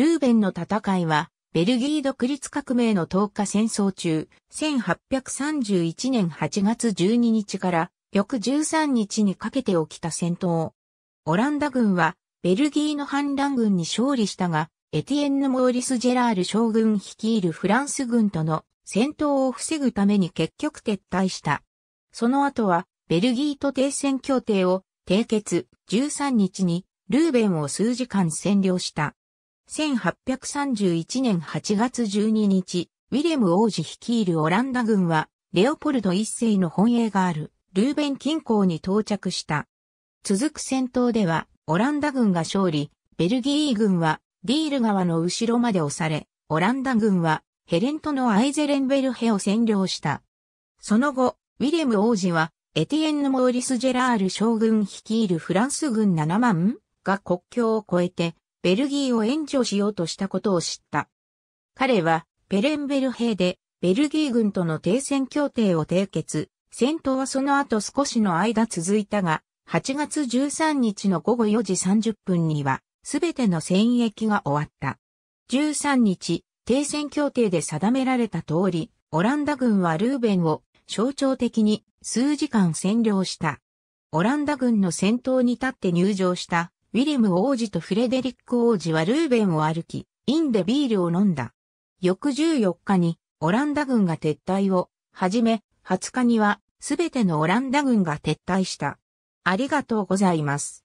ルーベンの戦いは、ベルギー独立革命の10日戦争中、1831年8月12日から翌13日にかけて起きた戦闘。オランダ軍は、ベルギーの反乱軍に勝利したが、エティエンヌ・モーリス・ジェラール将軍率いるフランス軍との戦闘を防ぐために結局撤退した。その後は、ベルギーと停戦協定を締結13日にルーベンを数時間占領した。1831年8月12日、ウィレム王子率いるオランダ軍は、レオポルド一世の本営がある、ルーベン近郊に到着した。続く戦闘では、オランダ軍が勝利、ベルギー軍は、ディール川の後ろまで押され、オランダ軍は、ヘレントのアイゼレンベルヘを占領した。その後、ウィレム王子は、エティエンヌ・モーリス・ジェラール将軍率いるフランス軍7万が国境を越えて、ベルギーを援助しようとしたことを知った。彼は、ペレンベル兵で、ベルギー軍との停戦協定を締結、戦闘はその後少しの間続いたが、8月13日の午後4時30分には、すべての戦役が終わった。13日、停戦協定で定められた通り、オランダ軍はルーベンを象徴的に数時間占領した。オランダ軍の戦闘に立って入場したウィリム王子とフレデリック王子はルーベンを歩き、インでビールを飲んだ。翌14日にオランダ軍が撤退を、はじめ、20日にはすべてのオランダ軍が撤退した。ありがとうございます。